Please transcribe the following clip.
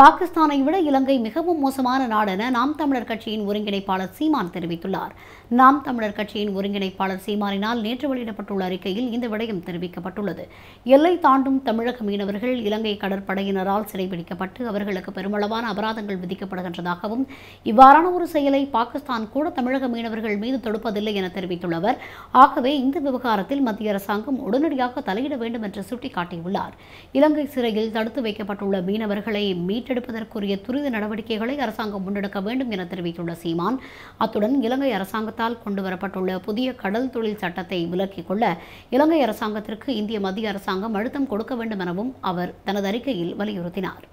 பாகிஸ்தானை விட இலங்கை மிகவும் மோசமான நாடு என நாம் தமிழர் கட்சியின் ஒருங்கிணைப்பாளர் சீமான் தெரிவித்துள்ளார் நாம் தமிழர் கட்சியின் ஒருங்கிணைப்பாளர் சீமானினால் நேற்று வெளியிடப்பட்டுள்ள அறிக்கையில் இந்த விடயம் தெரிவிக்கப்பட்டுள்ளது எல்லை தாண்டும் தமிழக மீனவர்கள் இலங்கை கடற்படையினரால் சிறைபிடிக்கப்பட்டு அவர்களுக்கு பெருமளவான அபராதங்கள் விதிக்கப்படுகின்றதாகவும் இவ்வாறான ஒரு செயலை பாகிஸ்தான் கூட தமிழக மீனவர்கள் மீது தொடுப்பதில்லை என தெரிவித்துள்ள அவர் ஆகவே இந்த விவகாரத்தில் மத்திய அரசாங்கம் உடனடியாக தலையிட வேண்டும் என்று சுட்டிக்காட்டியுள்ளார் இலங்கை சிறையில் தடுத்து வைக்கப்பட்டுள்ள மீனவர்களை மீட்டு மீட்டெடுப்பதற்குரிய துரித நடவடிக்கைகளை அரசாங்கம் முன்னெடுக்க வேண்டும் என தெரிவித்துள்ள சீமான் அத்துடன் இலங்கை அரசாங்கத்தால் கொண்டுவரப்பட்டுள்ள புதிய கடல் தொழில் சட்டத்தை விலக்கிக் கொள்ள இலங்கை அரசாங்கத்திற்கு இந்திய மத்திய அரசாங்கம் அழுத்தம் கொடுக்க வேண்டும் எனவும் அவர் தனது அறிக்கையில் வலியுறுத்தினார்